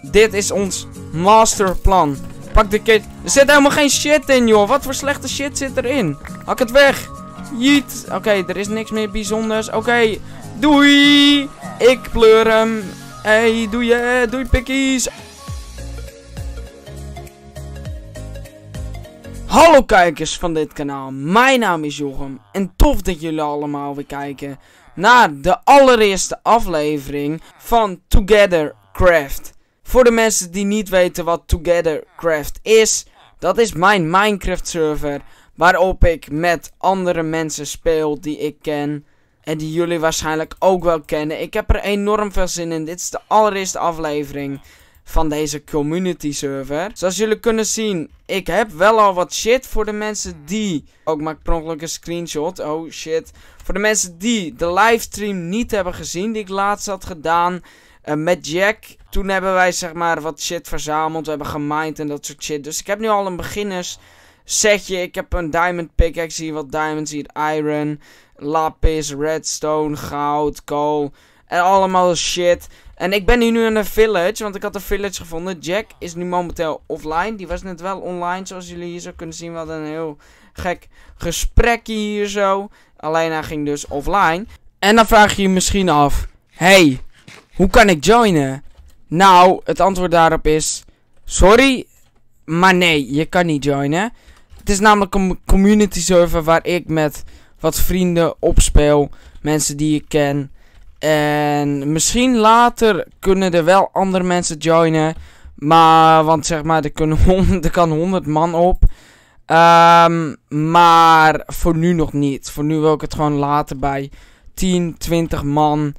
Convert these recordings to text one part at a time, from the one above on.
Dit is ons masterplan. Pak de kit. Er zit helemaal geen shit in, joh. Wat voor slechte shit zit erin? Hak het weg. Jeet. Oké, er is niks meer bijzonders. Oké, okay. doei. Ik pleur hem. Hé, doei, doei pikkies. Hallo kijkers van dit kanaal, mijn naam is Jochem en tof dat jullie allemaal weer kijken naar de allereerste aflevering van Together Craft. Voor de mensen die niet weten wat Togethercraft is, dat is mijn Minecraft server waarop ik met andere mensen speel die ik ken en die jullie waarschijnlijk ook wel kennen. Ik heb er enorm veel zin in. Dit is de allereerste aflevering van deze community server. Zoals jullie kunnen zien, ik heb wel al wat shit voor de mensen die... Ook maak per ongeluk een screenshot. Oh shit. Voor de mensen die de livestream niet hebben gezien die ik laatst had gedaan met Jack, toen hebben wij zeg maar wat shit verzameld. We hebben gemind en dat soort shit. Dus ik heb nu al een beginners setje. Ik heb een diamond pickaxe hier, wat diamonds hier, iron, lapis, redstone, goud, kool. En allemaal shit. En ik ben hier nu in een village, want ik had een village gevonden. Jack is nu momenteel offline. Die was net wel online, zoals jullie hier zo kunnen zien. We hadden een heel gek gesprekje hier zo. Alleen hij ging dus offline. En dan vraag je je misschien af... Hey, hoe kan ik joinen? Nou, het antwoord daarop is... Sorry, maar nee, je kan niet joinen. Het is namelijk een community server waar ik met wat vrienden opspeel. Mensen die ik ken. En misschien later kunnen er wel andere mensen joinen. Maar, want zeg maar, er, kunnen 100, er kan 100 man op. Ehm, maar voor nu nog niet. Voor nu wil ik het gewoon later bij 10, 20 man.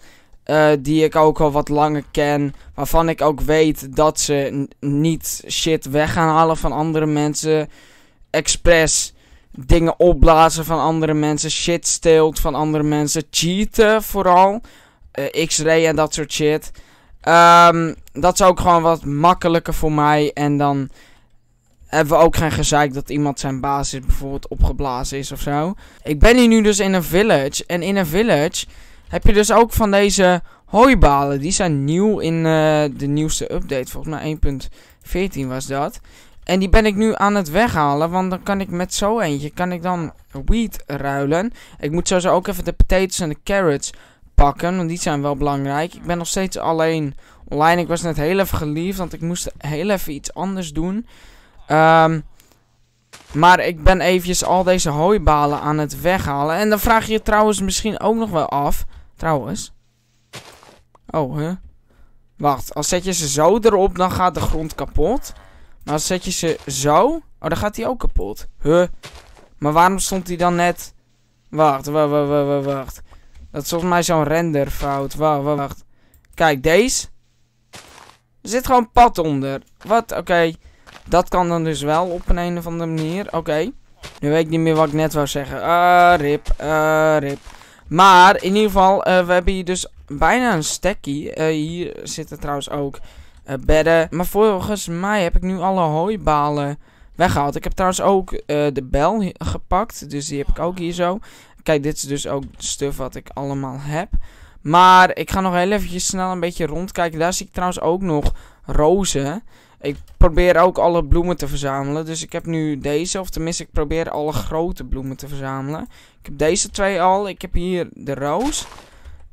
Eh, die ik ook al wat langer ken. Waarvan ik ook weet dat ze niet shit weg gaan halen van andere mensen. Expres dingen opblazen van andere mensen. Shit steelt van andere mensen. Cheaten vooral. Uh, X-ray en dat soort shit. Ehm, dat is ook gewoon wat makkelijker voor mij. En dan hebben we ook geen gezeik dat iemand zijn basis bijvoorbeeld opgeblazen is of zo. Ik ben hier nu dus in een village. En in een village heb je dus ook van deze hooibalen. Die zijn nieuw in eh, de nieuwste update. Volgens mij 1.14 was dat. En die ben ik nu aan het weghalen. Want dan kan ik met zo eentje, kan ik dan wheat ruilen. Ik moet sowieso ook even de potatoes en de carrots pakken. Want die zijn wel belangrijk. Ik ben nog steeds alleen online. Ik was net heel even geliefd. Want ik moest heel even iets anders doen. Ehm, maar ik ben eventjes al deze hooibalen aan het weghalen. En dan vraag je je trouwens misschien ook nog wel af. Trouwens. Oh, hè? Huh? Wacht, als zet je ze zo erop, dan gaat de grond kapot. Maar als zet je ze zo... Oh, dan gaat die ook kapot. Huh? Maar waarom stond die dan net... Wacht, wacht, wacht, wacht, wacht. Dat is volgens mij zo'n renderfout. Wacht, wacht, wacht. Kijk, deze. Er zit gewoon pad onder. Wat? Oké. Dat kan dan dus wel op een, een of andere manier. Oké. Nu weet ik niet meer wat ik net wou zeggen. Ah, rip. Ah, rip. Maar in ieder geval, eh, we hebben hier dus bijna een stekkie. Eh, hier zitten trouwens ook eh, bedden. Maar volgens mij heb ik nu alle hooibalen weggehaald. Ik heb trouwens ook de bel gepakt. Dus die heb ik ook hier zo. Kijk, dit is dus ook stuff wat ik allemaal heb. Maar ik ga nog heel eventjes snel een beetje rondkijken. Daar zie ik trouwens ook nog rozen. Ik probeer ook alle bloemen te verzamelen. Dus ik heb nu deze. Of tenminste, ik probeer alle grote bloemen te verzamelen. Ik heb deze twee al. Ik heb hier de roos.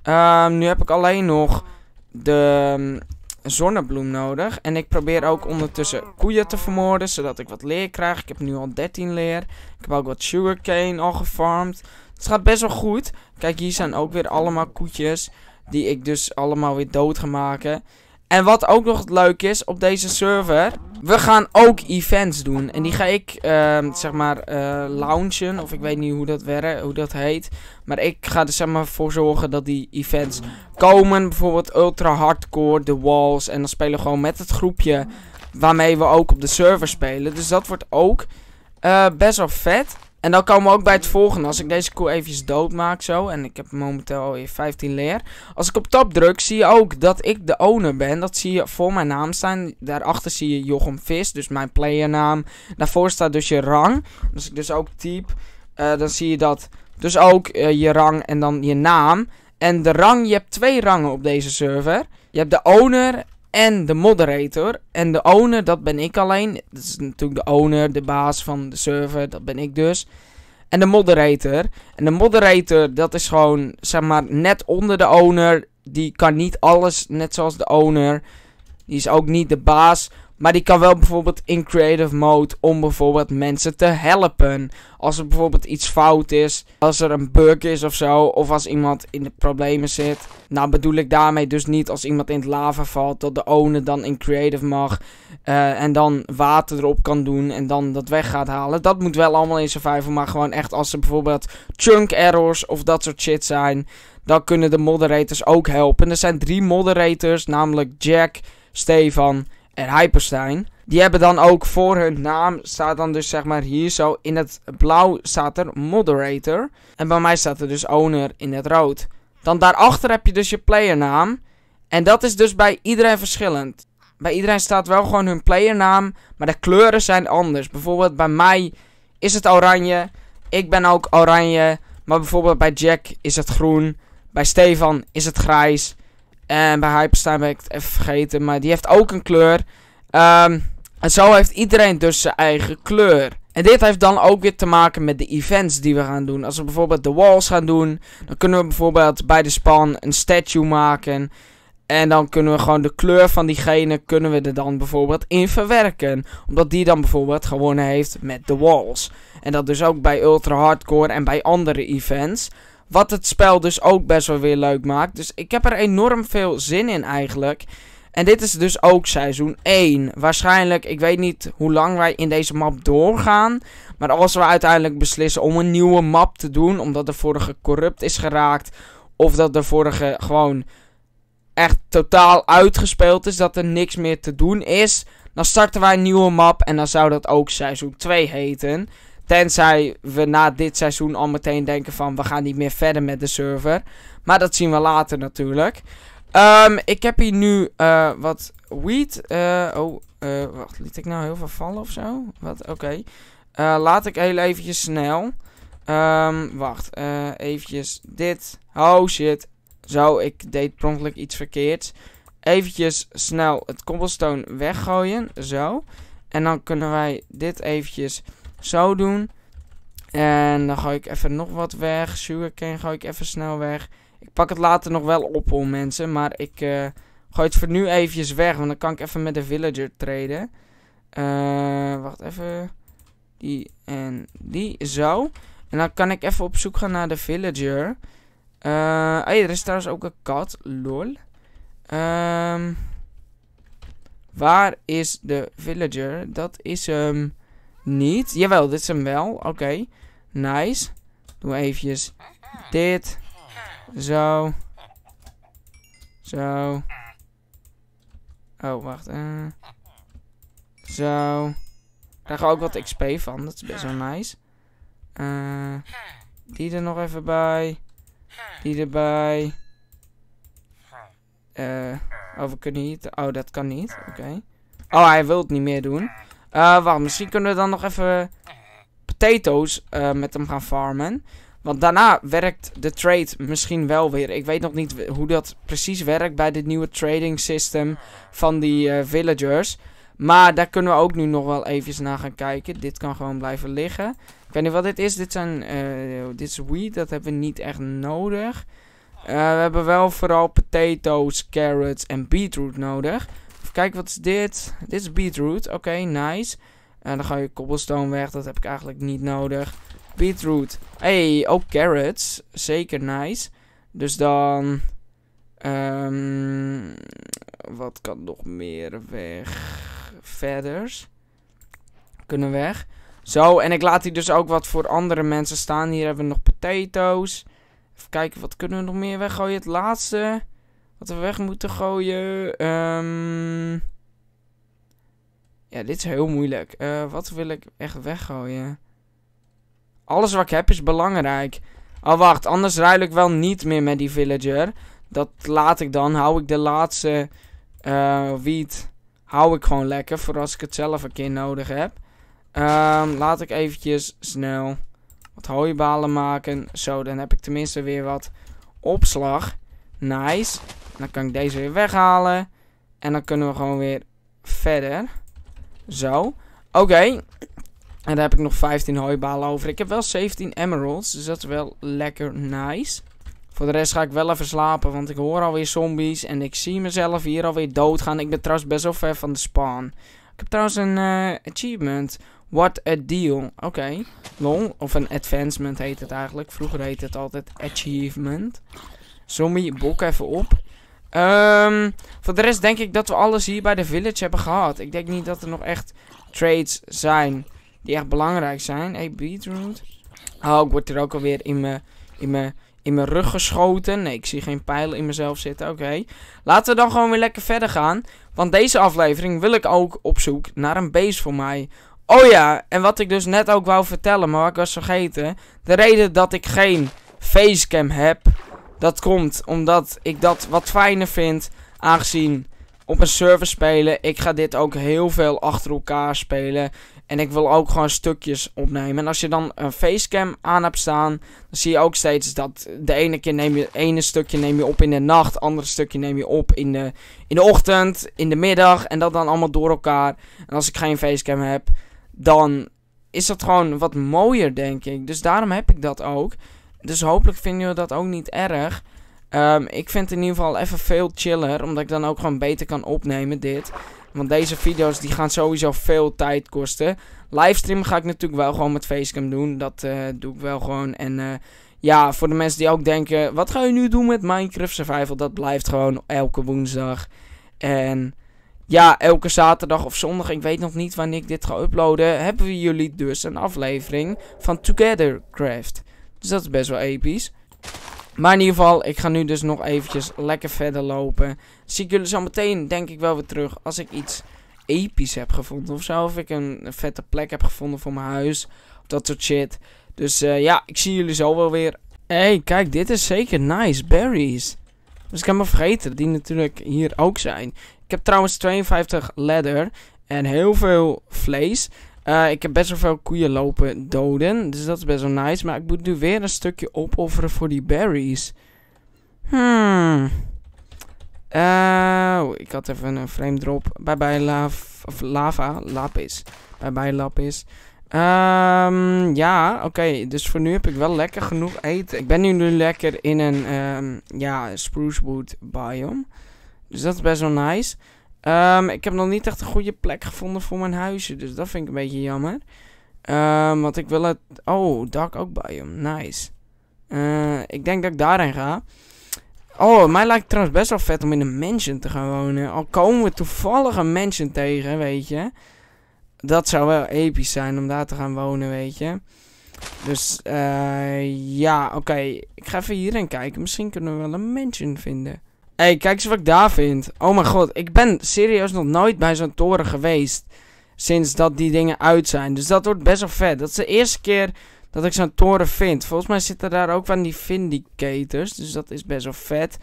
Ehm, nu heb ik alleen nog de ehm, zonnebloem nodig. En ik probeer ook ondertussen koeien te vermoorden. Zodat ik wat leer krijg. Ik heb nu al 13 leer. Ik heb ook wat sugarcane al gefarmd. Het gaat best wel goed. Kijk, hier zijn ook weer allemaal koetjes. Die ik dus allemaal weer dood ga maken. En wat ook nog leuk is op deze server. We gaan ook events doen. En die ga ik, ehm, zeg maar, eh, launchen. Of ik weet niet hoe dat, werkt, hoe dat heet. Maar ik ga er, zeg maar, voor zorgen dat die events komen. Bijvoorbeeld Ultra Hardcore, The Walls. En dan spelen we gewoon met het groepje waarmee we ook op de server spelen. Dus dat wordt ook eh, best wel vet. En dan komen we ook bij het volgende. Als ik deze cool eventjes dood zo. En ik heb momenteel alweer 15 leer. Als ik op tab druk zie je ook dat ik de owner ben. Dat zie je voor mijn naam staan. Daarachter zie je Jochem Vis. Dus mijn playernaam. Daarvoor staat dus je rang. Als ik dus ook typ. Eh, dan zie je dat. Dus ook eh, je rang en dan je naam. En de rang, je hebt twee rangen op deze server. Je hebt de owner en de moderator. En de owner, dat ben ik alleen. Dat is natuurlijk de owner, de baas van de server, dat ben ik dus. En de moderator. En de moderator, dat is gewoon, zeg maar, net onder de owner. Die kan niet alles, net zoals de owner. Die is ook niet de baas maar die kan wel bijvoorbeeld in creative mode om bijvoorbeeld mensen te helpen. Als er bijvoorbeeld iets fout is, als er een bug is of zo, of als iemand in de problemen zit. Nou bedoel ik daarmee dus niet als iemand in het lava valt, dat de owner dan in creative mag eh, en dan water erop kan doen en dan dat weg gaat halen. Dat moet wel allemaal in survival, maar gewoon echt als er bijvoorbeeld chunk errors of dat soort shit zijn, dan kunnen de moderators ook helpen. Er zijn drie moderators, namelijk Jack, Stefan en Hyperstein. Die hebben dan ook voor hun naam staat dan dus zeg maar hier zo. In het blauw staat er moderator. En bij mij staat er dus owner in het rood. Dan daarachter heb je dus je playernaam. En dat is dus bij iedereen verschillend. Bij iedereen staat wel gewoon hun playernaam. Maar de kleuren zijn anders. Bijvoorbeeld bij mij is het oranje. Ik ben ook oranje. Maar bijvoorbeeld bij Jack is het groen. Bij Stefan is het grijs. En bij Hyperstein ben ik het even vergeten. Maar die heeft ook een kleur. Um, en zo heeft iedereen dus zijn eigen kleur. En dit heeft dan ook weer te maken met de events die we gaan doen. Als we bijvoorbeeld de walls gaan doen. Dan kunnen we bijvoorbeeld bij de span een statue maken. En dan kunnen we gewoon de kleur van diegene kunnen we er dan bijvoorbeeld in verwerken. Omdat die dan bijvoorbeeld gewonnen heeft met de walls. En dat dus ook bij Ultra Hardcore en bij andere events. Wat het spel dus ook best wel weer leuk maakt. Dus ik heb er enorm veel zin in eigenlijk. En dit is dus ook seizoen 1. Waarschijnlijk, ik weet niet hoe lang wij in deze map doorgaan. Maar als we uiteindelijk beslissen om een nieuwe map te doen. Omdat de vorige corrupt is geraakt. Of dat de vorige gewoon echt totaal uitgespeeld is. Dat er niks meer te doen is. Dan starten wij een nieuwe map. En dan zou dat ook seizoen 2 heten. Tenzij we na dit seizoen al meteen denken van we gaan niet meer verder met de server. Maar dat zien we later natuurlijk. Ehm, ik heb hier nu eh, wat weed. Eh, oh, uh, wacht, liet ik nou heel veel vallen of zo? Wat? Oké. laat ik heel eventjes snel. Ehm, wacht, eventjes dit. Oh shit. Zo, ik deed ongeluk iets verkeerds. Eventjes snel het cobblestone weggooien. Zo. En dan kunnen wij dit eventjes zo doen. En dan gooi ik even nog wat weg. Sugarcane gooi ik even snel weg. Ik pak het later nog wel op om mensen. Maar ik uh, gooi het voor nu eventjes weg. Want dan kan ik even met de villager treden. Eh, wacht even. Die en die. Zo. En dan kan ik even op zoek gaan naar de villager. Uh, eh, hey, oh er is trouwens ook een kat. Lol. Ehm, waar is de villager? Dat is hem. Niet. Jawel, dit is hem wel. Oké. Nice. Doe even dit. Zo. Zo. Oh, wacht. Eh. Zo. Daar ga ook wat XP van. Dat is best wel nice. Eh, die er nog even bij. Die erbij. Uh, oh, we kunnen niet. Oh, dat kan niet. Oké. Oh, hij wil het niet meer doen. Eh, wacht, misschien kunnen we dan nog even potatoes eh, met hem gaan farmen. Want daarna werkt de trade misschien wel weer. Ik weet nog niet hoe dat precies werkt bij dit nieuwe trading system van die eh, villagers. Maar daar kunnen we ook nu nog wel even naar gaan kijken. Dit kan gewoon blijven liggen. Ik weet niet wat dit is. Dit, zijn, dit is wheat. Dat hebben we niet echt nodig. we hebben wel vooral potatoes, carrots en beetroot nodig. Kijk wat is dit? Dit is beetroot. Oké, nice. En eh, dan ga je cobblestone weg. Dat heb ik eigenlijk niet nodig. Beetroot. hey, ook carrots. Zeker nice. Dus dan... Ehm, wat kan nog meer weg? Verders. Kunnen weg. Zo, en ik laat hier dus ook wat voor andere mensen staan. Hier hebben we nog potatoes. Even kijken, wat kunnen we nog meer weggooien? Het laatste... Wat we weg moeten gooien. Ehm, ja, dit is heel moeilijk. Eh, wat wil ik echt weggooien? Alles wat ik heb is belangrijk. Oh, wacht. Anders ruil ik wel niet meer met die villager. Dat laat ik dan. Hou ik de laatste uh, wiet. Hou ik gewoon lekker. Voor als ik het zelf een keer nodig heb. Ehm, laat ik eventjes snel wat hooibalen maken. Zo, dan heb ik tenminste weer wat opslag. Nice. Dan kan ik deze weer weghalen. En dan kunnen we gewoon weer verder. Zo. Oké. En daar heb ik nog 15 hooibalen over. Ik heb wel 17 emeralds. Dus dat is wel lekker nice. Voor de rest ga ik wel even slapen. Want ik hoor alweer zombies. En ik zie mezelf hier alweer doodgaan. Ik ben trouwens best wel ver van de spawn. Ik heb trouwens een eh, achievement. What a deal. Oké. Of een advancement heet het eigenlijk. Vroeger heette het altijd achievement. Zombie, boek even op. Ehm, voor de rest denk ik dat we alles hier bij de village hebben gehad. Ik denk niet dat er nog echt trades zijn die echt belangrijk zijn. Hey, beetroot. Oh, ik word er ook alweer in mijn, in mijn, in mijn rug geschoten. Nee, ik zie geen pijlen in mezelf zitten. Oké. Laten we dan gewoon weer lekker verder gaan. Want deze aflevering wil ik ook op zoek naar een base voor mij. Oh ja, en wat ik dus net ook wou vertellen, maar ik was vergeten. De reden dat ik geen facecam heb dat komt omdat ik dat wat fijner vind. Aangezien op een server spelen. Ik ga dit ook heel veel achter elkaar spelen. En ik wil ook gewoon stukjes opnemen. En als je dan een facecam aan hebt staan. Dan zie je ook steeds dat de ene keer neem je het ene stukje neem je op in de nacht. andere stukje neem je op in de, in de ochtend. In de middag. En dat dan allemaal door elkaar. En als ik geen facecam heb. Dan is dat gewoon wat mooier denk ik. Dus daarom heb ik dat ook. Dus hopelijk vinden jullie dat ook niet erg. Ehm, ik vind het in ieder geval even veel chiller. Omdat ik dan ook gewoon beter kan opnemen dit. Want deze video's die gaan sowieso veel tijd kosten. Livestream ga ik natuurlijk wel gewoon met Facecam doen. Dat eh, doe ik wel gewoon. En eh, ja, voor de mensen die ook denken... Wat ga je nu doen met Minecraft Survival? Dat blijft gewoon elke woensdag. En ja, elke zaterdag of zondag, ik weet nog niet wanneer ik dit ga uploaden, hebben we jullie dus een aflevering van Together Craft. Dus dat is best wel episch. Maar in ieder geval, ik ga nu dus nog eventjes lekker verder lopen. Zie ik jullie zo meteen, denk ik wel weer terug. Als ik iets episch heb gevonden of zo. Of ik een vette plek heb gevonden voor mijn huis. Of dat soort shit. Dus eh, ja, ik zie jullie zo wel weer. hey, kijk, dit is zeker nice. Berries. Dus ik heb me vergeten, die natuurlijk hier ook zijn. Ik heb trouwens 52 leather en heel veel vlees. Eh, ik heb best wel veel koeien lopen doden. Dus dat is best wel nice. Maar ik moet nu weer een stukje opofferen voor die berries. Hmm. Uh, ik had even een frame drop. Bye bye lava. Of lava. Lapis. Bye bye lapis. Um, ehm, ja, oké. Dus voor nu heb ik wel lekker genoeg eten. Ik ben nu, lekker in een um, ja, spruce wood biome. Dus dat is best wel nice. Ehm, ik heb nog niet echt een goede plek gevonden voor mijn huizen. Dus dat vind ik een beetje jammer. Um, want ik wil het... Oh, Dark ook bij hem. Nice. Eh, ik denk dat ik daarin ga. Oh, mij lijkt het trouwens best wel vet om in een mansion te gaan wonen. Al komen we toevallig een mansion tegen, weet je. Dat zou wel episch zijn om daar te gaan wonen, weet je. Dus, eh, ja, oké. Ik ga even hierin kijken. Misschien kunnen we wel een mansion vinden. Hé, kijk eens wat ik daar vind. Oh mijn god, ik ben serieus nog nooit bij zo'n toren geweest. Sinds dat die dingen uit zijn. Dus dat wordt best wel vet. Dat is de eerste keer dat ik zo'n toren vind. Volgens mij zitten daar ook van die vindicators. Dus dat is best wel vet.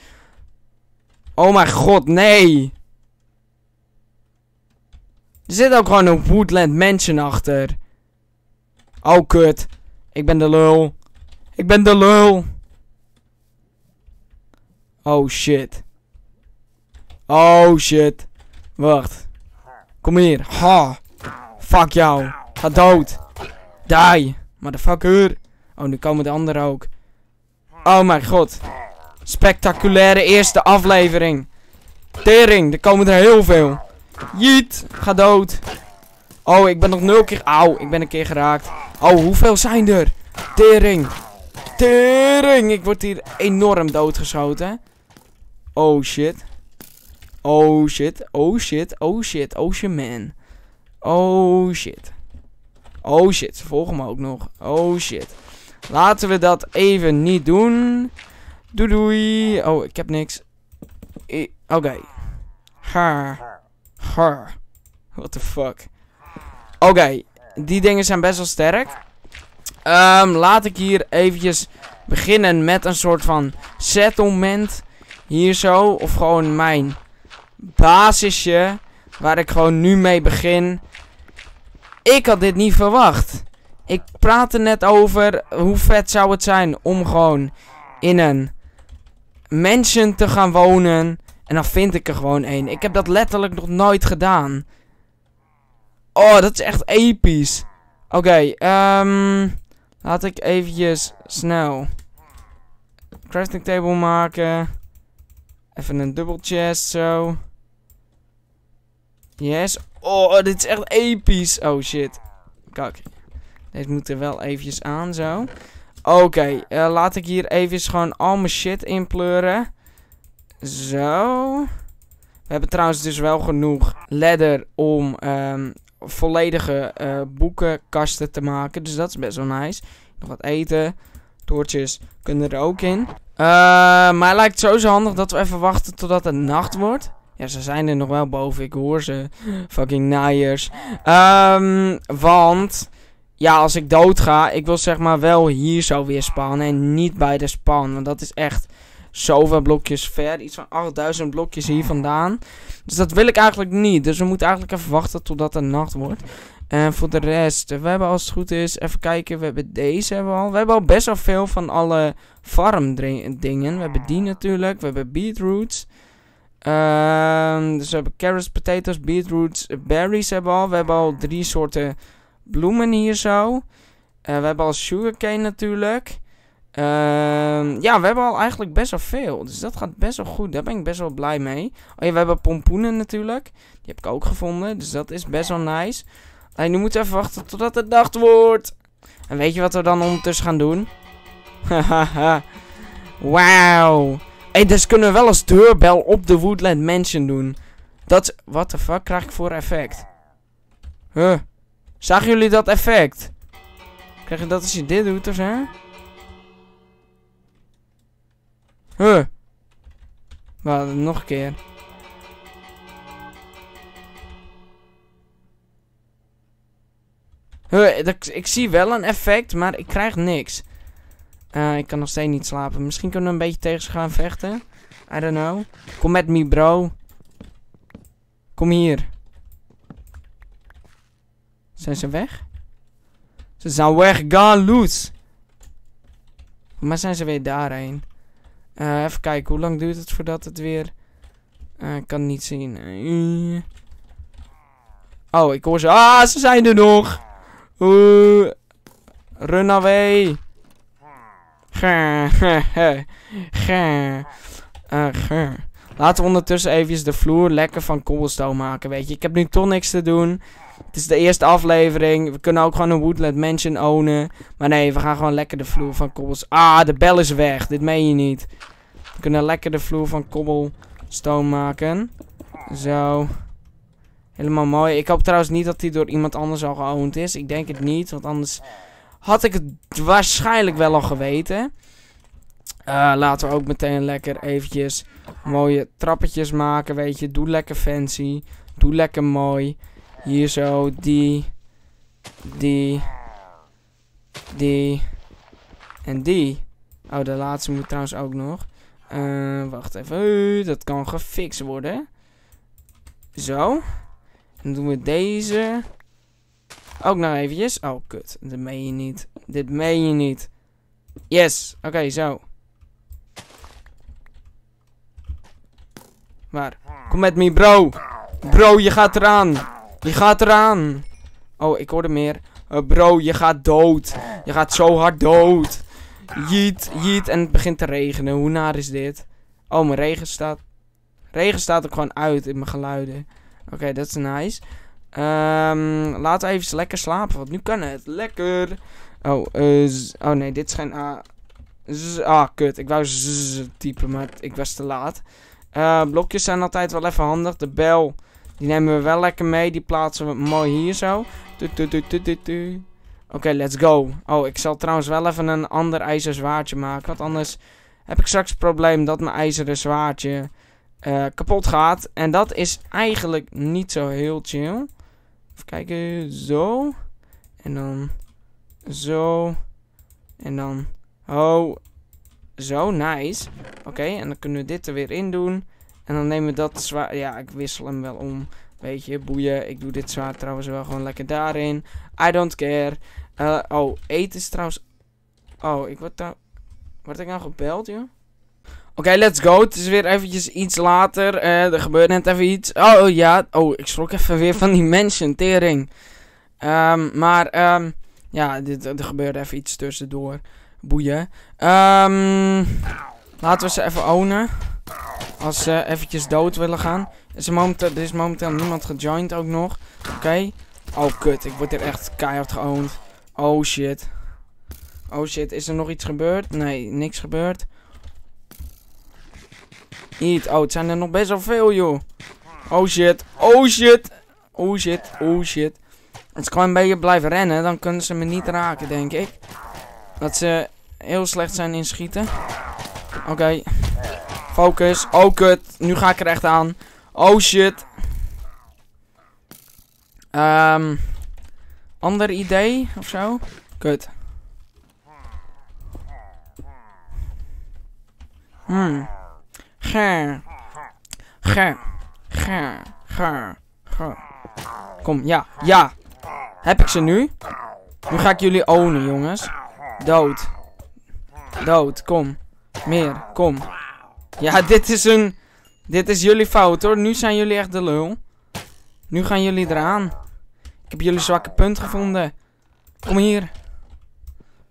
Oh mijn god, nee! Er zit ook gewoon een Woodland Mansion achter. Oh, kut. Ik ben de lul. Ik ben de lul. Oh shit. Oh shit. Wacht. Kom hier. Ha. Fuck jou. Ga dood. Die. Motherfucker. Oh, nu komen de anderen ook. Oh mijn god. Spectaculaire eerste aflevering. Tering. Er komen er heel veel. Jeet. Ga dood. Oh, ik ben nog nul keer... Au! ik ben een keer geraakt. Oh, hoeveel zijn er? Tering. Tering. Ik word hier enorm doodgeschoten. Oh shit. Oh shit. Oh shit. Oh shit. Oh shit, man. Oh shit. Oh shit. Ze volgen me ook nog. Oh shit. Laten we dat even niet doen. Doei doei. Oh, ik heb niks. Oké. Okay. Haar. What the fuck. Oké. Die dingen zijn best wel sterk. Ehm, laat ik hier eventjes beginnen met een soort van settlement. Hier zo. Of gewoon mijn basisje. Waar ik gewoon nu mee begin. Ik had dit niet verwacht. Ik praatte net over hoe vet zou het zijn om gewoon in een mansion te gaan wonen. En dan vind ik er gewoon één. Ik heb dat letterlijk nog nooit gedaan. Oh, dat is echt episch. Oké, ehm laat ik eventjes snel crafting table maken. Even een dubbel chest, zo. Yes. Oh, oh, dit is echt episch. Oh, shit. Kak. Deze moet er wel eventjes aan, zo. Oké, eh, laat ik hier even gewoon al mijn shit inpleuren. Zo. We hebben trouwens dus wel genoeg ladder om ehm, volledige eh, boekenkasten te maken. Dus dat is best wel nice. Nog wat eten. Toortjes kunnen er ook in. Eh, maar het lijkt sowieso handig dat we even wachten totdat het nacht wordt. Ja, ze zijn er nog wel boven. Ik hoor ze. Fucking naaiers. Ehm, want... Ja, als ik dood ga, ik wil zeg maar wel hier zo weer spannen en niet bij de span. Want dat is echt zoveel blokjes ver. Iets van 8000 blokjes hier vandaan. Dus dat wil ik eigenlijk niet. Dus we moeten eigenlijk even wachten totdat het nacht wordt. En voor de rest, we hebben als het goed is, even kijken, we hebben deze hebben we al. We hebben al best wel veel van alle farm dingen. We hebben die natuurlijk, we hebben beetroots. Ehm, dus we hebben carrots, potatoes, beetroots, berries hebben we al. We hebben al drie soorten bloemen hier zo. Eh, we hebben al sugarcane natuurlijk. Uh, ja, we hebben al eigenlijk best wel veel. Dus dat gaat best wel goed. Daar ben ik best wel blij mee. Oh ja, we hebben pompoenen natuurlijk. Die heb ik ook gevonden. Dus dat is best wel nice. Alleen nu moeten we even wachten totdat het nacht wordt. En weet je wat we dan ondertussen gaan doen? Hahaha. Wauw. Hé, dus kunnen we wel als deurbel op de Woodland Mansion doen. Dat, what the fuck krijg ik voor effect? Huh. Zagen jullie dat effect? Krijg je dat als je dit doet of zo? Huh. Maar nou, nog een keer. Huh, ik, zie wel een effect, maar ik krijg niks. Uh, ik kan nog steeds niet slapen. Misschien kunnen we een beetje tegen ze gaan vechten. I don't know. Kom met me, bro. Kom hier. Zijn ze weg? Ze zijn weg, gaan loose. Maar zijn ze weer daarheen? Eh, even kijken, hoe lang duurt het voordat het weer... ik eh, kan het niet zien. Eh. oh, ik hoor ze. Ah, ze zijn er nog! run away! Laten we ondertussen even de vloer lekker van cobblestone maken, weet je. Ik heb nu toch niks te doen. Het is de eerste aflevering. We kunnen ook gewoon een Woodland Mansion ownen. Maar nee, we gaan gewoon lekker de vloer van kobbels. Ah, de bel is weg. Dit meen je niet. We kunnen lekker de vloer van cobblestone maken. Zo. Helemaal mooi. Ik hoop trouwens niet dat die door iemand anders al geowned is. Ik denk het niet, want anders had ik het waarschijnlijk wel al geweten. Uh, laten we ook meteen lekker eventjes mooie trappetjes maken, weet je. Doe lekker fancy. Doe lekker mooi. Hier zo, die, die, die en die. Oh, de laatste moet trouwens ook nog. Eh, wacht even, eh, dat kan gefixt worden. Zo. Dan doen we deze. Ook nog eventjes. Oh, kut. Dat meen je niet. Dit meen je niet. Yes. Oké, zo. Waar? Kom met me, bro. Bro, je gaat eraan. Je gaat eraan. Oh, ik hoorde meer. Eh, bro, je gaat dood. Je gaat zo hard dood. Jeet, jeet. En het begint te regenen. Hoe naar is dit? Oh, mijn regen staat... Regen staat ook gewoon uit in mijn geluiden. Oké, dat is nice. Um, ehm, laten we even lekker slapen, want nu kan het. Lekker. Oh, eh, oh nee, dit is geen A. ah, kut. Ik wou z typen, maar ik was te laat. Eh, blokjes zijn altijd wel even handig. De bel die nemen we wel lekker mee. Die plaatsen we mooi hier zo. Oké, let's go. Oh, ik zal trouwens wel even een ander ijzer zwaardje maken. Want anders heb ik straks het probleem dat mijn ijzeren zwaardje eh, kapot gaat. En dat is eigenlijk niet zo heel chill. Even kijken. Zo. En dan zo. En dan. Oh. Zo, nice. Oké, en dan kunnen we dit er weer in doen. En dan nemen we dat zwaar. Ja, ik wissel hem wel om. Weet je, boeien. Ik doe dit zwaar trouwens wel gewoon lekker daarin. I don't care. Eh, oh, eten is trouwens... Oh, ik word daar... Word ik nou gebeld, joh? Oké, let's go. Het is weer eventjes iets later. Eh, er gebeurt net even iets. Oh, oh, ja. Oh, ik schrok even weer van die mensen. Tering. Ehm, maar, ehm, ja, dit, er gebeurde even iets tussendoor. Boeien. Ehm, laten we ze even ownen. Als ze eventjes dood willen gaan. Is er, momenteel, is momenteel niemand gejoined ook nog. Oké. Oh kut, ik word er echt keihard geoond. Oh shit. Oh shit, is er nog iets gebeurd? Nee, niks gebeurd. Niet. Oh, het zijn er nog best wel veel, joh. Oh shit. Oh shit. Oh shit. Oh shit. Als ik gewoon een beetje blijf rennen, dan kunnen ze me niet raken, denk ik. Dat ze heel slecht zijn in schieten. Oké. Focus. Oh, kut. Nu ga ik er echt aan. Oh, shit. Ehm, ander idee of zo? Kut. Hmm. Ger. Ger. Ger. Ger. Ger. Kom, ja. Ja. Heb ik ze nu? Nu ga ik jullie ownen, jongens. Dood. Dood, kom. Meer, kom. Ja, dit is een... Dit is jullie fout hoor. Nu zijn jullie echt de lul. Nu gaan jullie eraan. Ik heb jullie zwakke punt gevonden. Kom hier.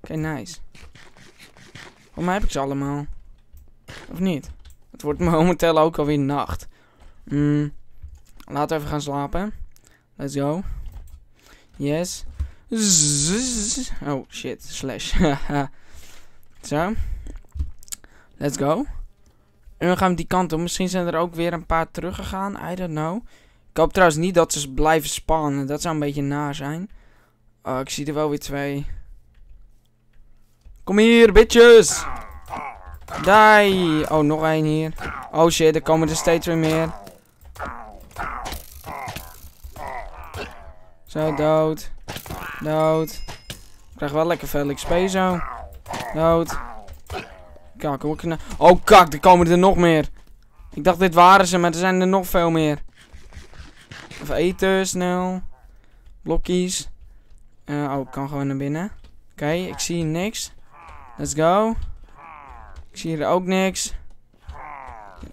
Oké, nice. Voor mij heb ik ze allemaal. Of niet? Het wordt momenteel ook alweer nacht. Mm. Laten we even gaan slapen. Let's go. Yes. Oh, shit. Slash. Zo. Let's go. En dan gaan we die kant op. Misschien zijn er ook weer een paar teruggegaan. I don't know. Ik hoop trouwens niet dat ze blijven spannen. Dat zou een beetje na zijn. Oh, ik zie er wel weer twee. Kom hier, bitches! Die! Oh, nog één hier. Oh shit, er komen er steeds weer meer. Zo, dood. Dood. Ik krijg wel lekker veel XP zo. Dood. Oh kak, er komen er nog meer. Ik dacht dit waren ze, maar er zijn er nog veel meer. Even eten, snel. Blokjes. Eh, oh, ik kan gewoon naar binnen. Oké, ik zie niks. Let's go. Ik zie hier ook niks.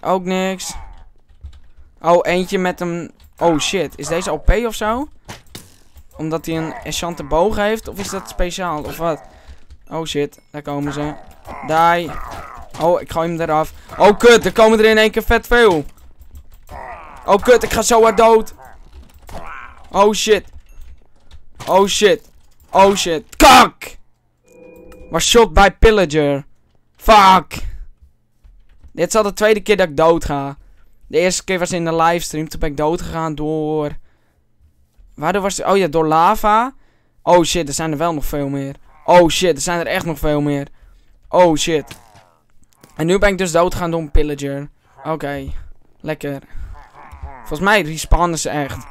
Ook niks. Oh, eentje met een... Oh shit, is deze OP of zo? Omdat hij een enchante boog heeft? Of is dat speciaal? Of wat? Oh shit, daar komen ze. Die. Oh, ik gooi hem eraf. Oh kut, er komen er in één keer vet veel. Oh kut, ik ga zo hard dood. Oh shit. Oh shit. Oh shit. Kak! Was shot bij Pillager. Fuck. Dit is al de tweede keer dat ik dood ga. De eerste keer was in de livestream. Toen ben ik dood gegaan door... Waardoor was... Oh ja, door lava. Oh shit, er zijn er wel nog veel meer. Oh shit, er zijn er echt nog veel meer. Oh shit. En nu ben ik dus dood gaan door een pillager. Oké, lekker. Volgens mij respawnen ze echt.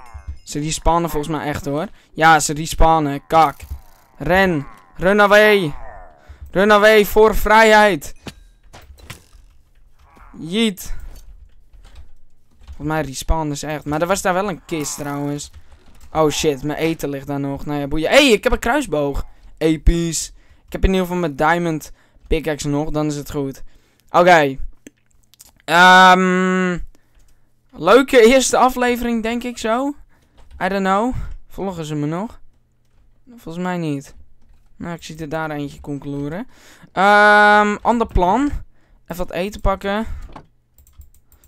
Ze respawnen volgens mij echt hoor. Ja, ze respawnen. Kak. Ren. Run away. Run away voor vrijheid. Jeet. Volgens mij respawnen ze echt. Maar er was daar wel een kist trouwens. Oh shit, mijn eten ligt daar nog. Nou ja, Hé, hey, ik heb een kruisboog. AP's. Ik heb in ieder geval mijn diamond pickaxe nog, dan is het goed. Oké. Okay. Ehm, leuke eerste aflevering, denk ik zo. I don't know. Volgen ze me nog? Volgens mij niet. Nou, ik zie er daar eentje concluren. Um, ehm, ander plan. Even wat eten pakken.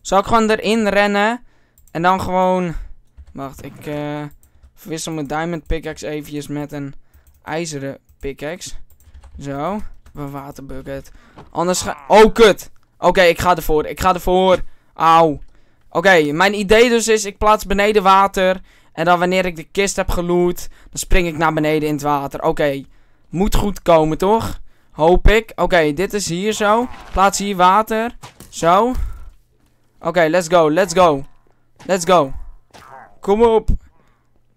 Zal ik gewoon erin rennen? En dan gewoon... Wacht, ik uh, verwissel mijn diamond pickaxe eventjes met een ijzeren pickaxe. Zo. Waterbucket. Anders ga... Ah. Oh, kut. Oké, ik ga ervoor. Ik ga ervoor. Auw. Oké, mijn idee dus is... Ik plaats beneden water. En dan wanneer ik de kist heb geloot... Dan spring ik naar beneden in het water. Oké. Moet goed komen, toch? Hoop ik. Oké, dit is hier zo. Plaats hier water. Zo. Oké, let's go. Let's go. Let's go. Kom op.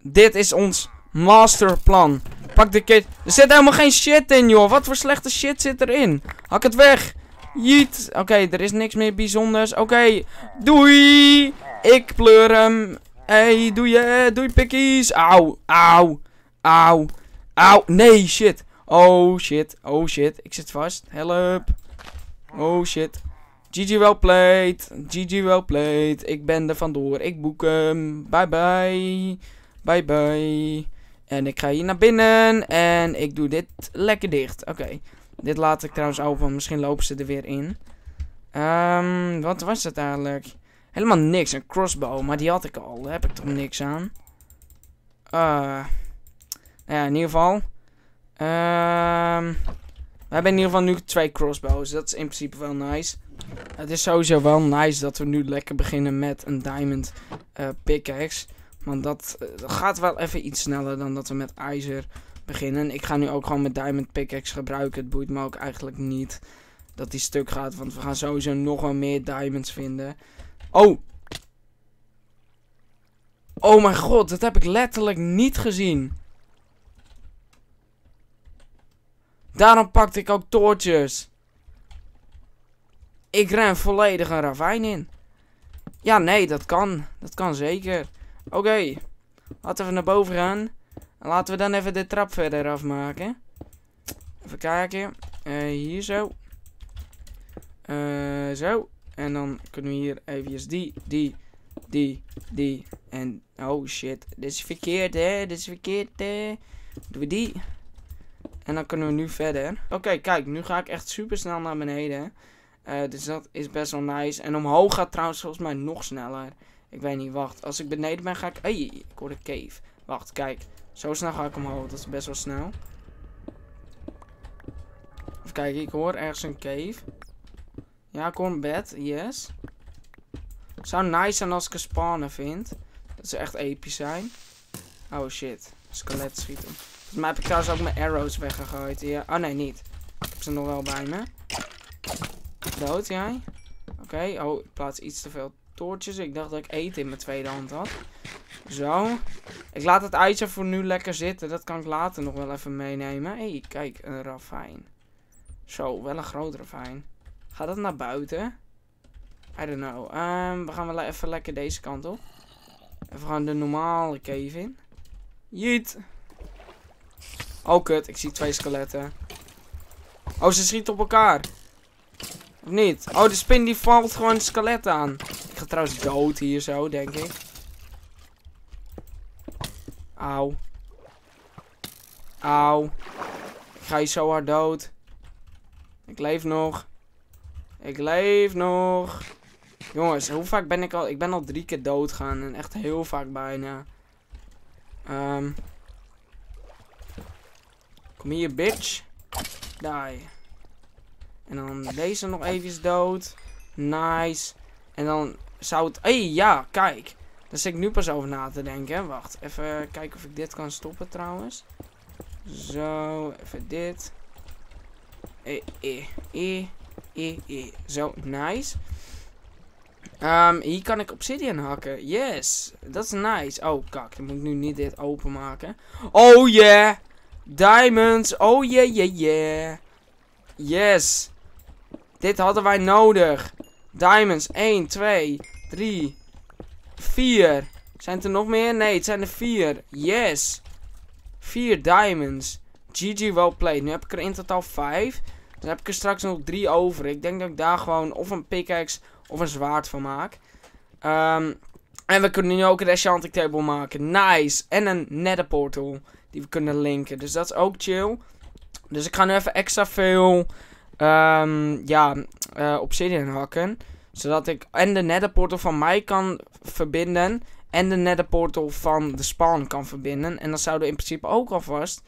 Dit is ons masterplan. Pak de kit. Er zit helemaal geen shit in, joh. Wat voor slechte shit zit erin? Hak het weg. Jeet. Oké, er is niks meer bijzonders. Oké, doei. Ik pleur hem. hey, doei je. Doei, pikkies. Au. Au. auw, auw. Nee, shit. Oh, shit. Oh, shit. Ik zit vast. Help. Oh, shit. GG wel played. GG wel played. Ik ben er vandoor. Ik boek hem. Bye, bye. Bye, bye. En ik ga hier naar binnen. En ik doe dit lekker dicht. Oké. Dit laat ik trouwens open. Misschien lopen ze er weer in. Um, wat was dat eigenlijk? Helemaal niks. Een crossbow. Maar die had ik al. Daar heb ik toch niks aan. Eh, nou ja, in ieder geval. Um, we hebben in ieder geval nu twee crossbows. Dat is in principe wel nice. Het is sowieso wel nice dat we nu lekker beginnen met een diamond eh, pickaxe. Want dat eh, gaat wel even iets sneller dan dat we met ijzer beginnen. Ik ga nu ook gewoon met diamond pickaxe gebruiken. Het boeit me ook eigenlijk niet dat die stuk gaat. Want we gaan sowieso nog wel meer diamonds vinden. Oh! Oh mijn god, dat heb ik letterlijk niet gezien. Daarom pakte ik ook toortjes. Ik ren volledig een ravijn in. Ja, nee, dat kan. Dat kan zeker. Oké. Laten we naar boven gaan. En laten we dan even de trap verder afmaken. Even kijken. Uh, hier zo. Eh, zo. En dan kunnen we hier even die, die, die, die. En oh shit. Dit is verkeerd hè. Dit is verkeerd hè. Doen we die. En dan kunnen we nu verder. Oké, kijk. Nu ga ik echt super snel naar beneden. Eh, dus dat is best wel nice. En omhoog gaat trouwens volgens mij nog sneller. Ik weet niet, wacht. Als ik beneden ben, ga ik... Hey, ik hoor de cave. Wacht, kijk. Zo snel ga ik omhoog. Dat is best wel snel. Even kijken, ik hoor ergens een cave. Ja, ik hoor een bed. Yes. zou nice zijn als ik een spawner vind. Dat ze echt episch zijn. Oh shit. Skelet schieten. Volgens mij heb ik trouwens ook mijn arrows weggegooid. Ja. Oh nee, niet. Ik heb ze nog wel bij me. Dood jij? Oké. Oh, ik plaats iets te veel toortjes. Ik dacht dat ik eten in mijn tweede hand had. Zo. Ik laat het ijzer voor nu lekker zitten. Dat kan ik later nog wel even meenemen. Hé, hey, kijk, een ravijn. Zo, wel een groot ravijn. Gaat dat naar buiten? I don't know. Ehm, we gaan wel even lekker deze kant op. Even gaan de normale cave in. Jeet. Oh, kut. Ik zie twee skeletten. Oh, ze schieten op elkaar. Of niet? Oh, de spin die valt gewoon skeletten aan gaat trouwens dood hier zo, denk ik. Auw. Auw. Ik ga je zo hard dood. Ik leef nog. Ik leef nog. Jongens, hoe vaak ben ik al... Ik ben al drie keer dood gaan. En echt heel vaak bijna. Ehm. Kom hier, bitch. Die. En dan deze nog even dood. Nice. En dan zou het... hey, ja, kijk. Daar zit ik nu pas over na te denken. Wacht, even kijken of ik dit kan stoppen trouwens. Zo, even dit. Ee, eh, e, eh, e, eh, e, e. Zo, nice. Ehm, hier kan ik obsidian hakken. Yes, dat is nice. Oh, kak, dan moet ik nu niet dit openmaken. Oh, yeah. Diamonds. Oh, yeah, yeah, yeah. Yes. Dit hadden wij nodig. Diamonds, 1, 2 drie, vier. Zijn het er nog meer? Nee, het zijn er vier. Yes. Vier diamonds. GG well played. Nu heb ik er in totaal vijf. Dan heb ik er straks nog drie over. Ik denk dat ik daar gewoon of een pickaxe of een zwaard van maak. Ehm, en we kunnen nu ook een enchanting table maken. Nice. En een nether portal. Die we kunnen linken. Dus dat is ook chill. Dus ik ga nu even extra veel... Ehm, ja, uh, obsidian hakken zodat ik en de netherportal van mij kan verbinden. En de netherportal van de spawn kan verbinden. En dan zouden we in principe ook alvast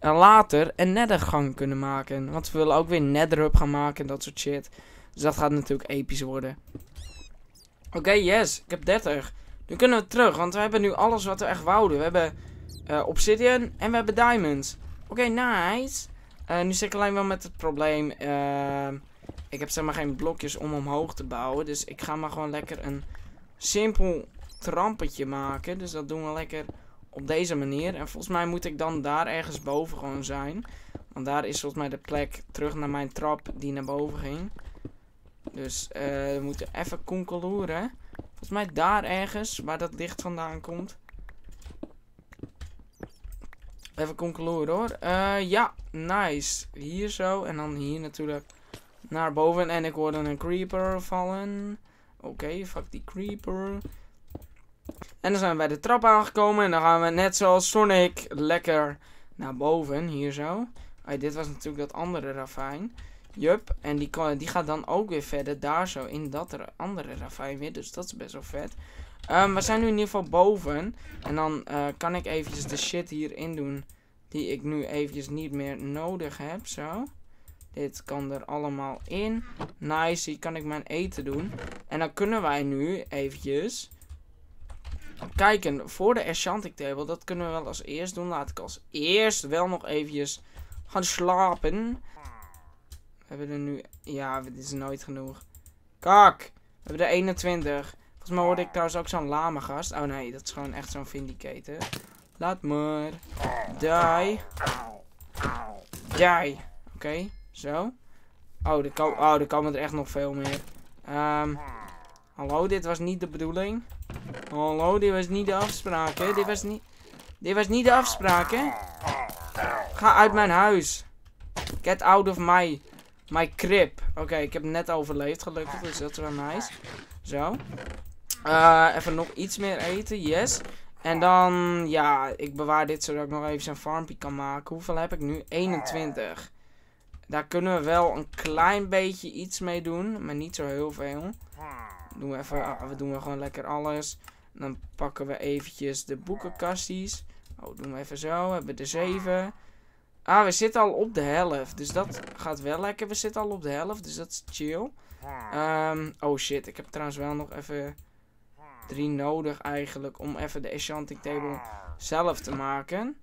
eh, later een nethergang kunnen maken. Want we willen ook weer netherhub gaan maken en dat soort shit. Dus dat gaat natuurlijk episch worden. Oké, yes. Ik heb 30. Nu kunnen we terug, want we hebben nu alles wat we echt wouden. We hebben eh, obsidian en we hebben diamonds. Oké, nice. Eh, nu zit ik alleen wel met het probleem. Uh, ik heb zeg maar geen blokjes om omhoog te bouwen. Dus ik ga maar gewoon lekker een simpel trampetje maken. Dus dat doen we lekker op deze manier. En volgens mij moet ik dan daar ergens boven gewoon zijn. Want daar is volgens mij de plek terug naar mijn trap die naar boven ging. Dus eh, we moeten even concluren. Volgens mij daar ergens, waar dat licht vandaan komt. Even concluren hoor. Eh, ja, nice. Hier zo en dan hier natuurlijk naar boven en ik hoorde een creeper vallen. Oké, fuck die creeper. En dan zijn we bij de trap aangekomen en dan gaan we net zoals Sonic lekker naar boven, hier zo. dit was natuurlijk dat andere ravijn. Jup, en die, kan, die gaat dan ook weer verder daar zo in dat andere ravijn weer, dus dat is best wel vet. Ehm, we zijn nu in ieder geval boven en dan eh, kan ik eventjes de shit hierin doen die ik nu eventjes niet meer nodig heb, zo. Dit kan er allemaal in. Nice, hier kan ik mijn eten doen. En dan kunnen wij nu eventjes kijken voor de enchanting table. Dat kunnen we wel als eerst doen. Laat ik als eerst wel nog eventjes gaan slapen. We hebben er nu... Ja, dit is nooit genoeg. Kak! We hebben er 21. Volgens mij hoorde ik trouwens ook zo'n lame gast. Oh nee, dat is gewoon echt zo'n vindicator. Laat maar. Die. Die. Oké. Zo. Oh, er, komen, oh, er komen er echt nog veel meer. Um, hallo, dit was niet de bedoeling. Hallo, dit was niet de afspraak, hè. Dit was niet... Dit was niet de afspraak, hè? Ga uit mijn huis. Get out of my, my crib. Oké, ik heb net overleefd gelukkig, dus dat is wel nice. Zo. Uh, even nog iets meer eten, yes. En dan, ja, ik bewaar dit zodat ik nog even zijn farmpje kan maken. Hoeveel heb ik nu? 21. Daar kunnen we wel een klein beetje iets mee doen. Maar niet zo heel veel. Doen we, even, ah, we doen gewoon lekker alles. Dan pakken we eventjes de boekenkasties. Oh, doen we even zo. We hebben er zeven. Ah, we zitten al op de helft. Dus dat gaat wel lekker. We zitten al op de helft. Dus dat is chill. Ehm, oh shit, ik heb trouwens wel nog even drie nodig eigenlijk. Om even de enchanting table zelf te maken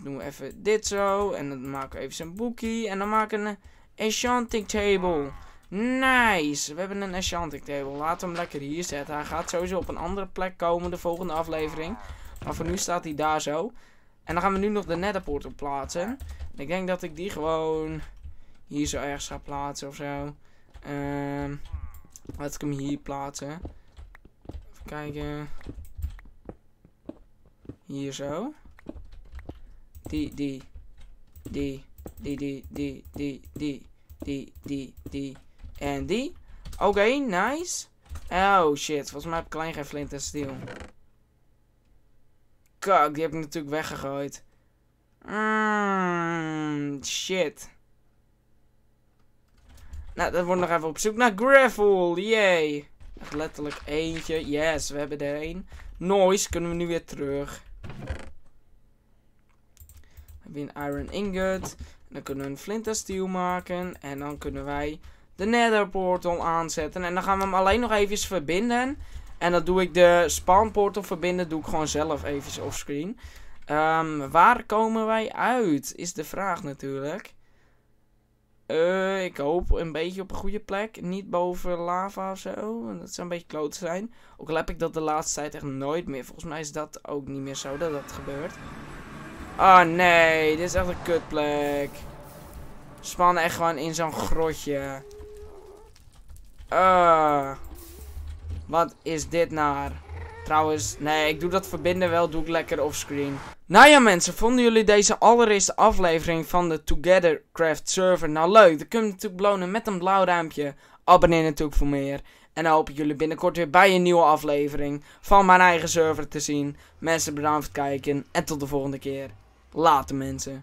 doen we even dit zo. En dan maken we even zijn boekie. En dan maken we een enchanting table. Nice. We hebben een enchanting table. we hem lekker hier zetten. Hij gaat sowieso op een andere plek komen de volgende aflevering. Maar voor nu staat hij daar zo. En dan gaan we nu nog de op plaatsen. ik denk dat ik die gewoon hier zo ergens ga plaatsen of zo. Um, laat ik hem hier plaatsen. Even kijken. Hier zo die, die, die, die, die, die, die, die, die, die, die en die. Oké, nice. Oh shit, volgens mij heb ik kleine geen flint en steel. Kak, die heb ik natuurlijk weggegooid. Mmm, shit. Nou, dan wordt nog even op zoek naar gravel. Yay. Echt letterlijk eentje. Yes, we hebben er één. Noise, kunnen we nu weer terug win iron ingot. dan kunnen we een flint steel maken. En dan kunnen wij de nether portal aanzetten. En dan gaan we hem alleen nog even verbinden. En dat doe ik de spawn portal verbinden. Doe ik gewoon zelf even offscreen. Ehm, waar komen wij uit? Is de vraag natuurlijk. Eh, ik hoop een beetje op een goede plek. Niet boven lava of zo. Dat zou een beetje kloot zijn. Ook al heb ik dat de laatste tijd echt nooit meer. Volgens mij is dat ook niet meer zo dat dat gebeurt. Oh nee, dit is echt een kutplek. Spannen echt gewoon in zo'n grotje. Uh, wat is dit naar? Trouwens, nee, ik doe dat verbinden wel, doe ik lekker offscreen. Nou ja mensen, vonden jullie deze allereerste aflevering van de Together Craft server nou leuk? Dan kun je natuurlijk belonen met een blauw ruimpje. Abonneer natuurlijk voor meer. En dan hoop ik jullie binnenkort weer bij een nieuwe aflevering van mijn eigen server te zien. Mensen bedankt voor het kijken en tot de volgende keer. Later mensen.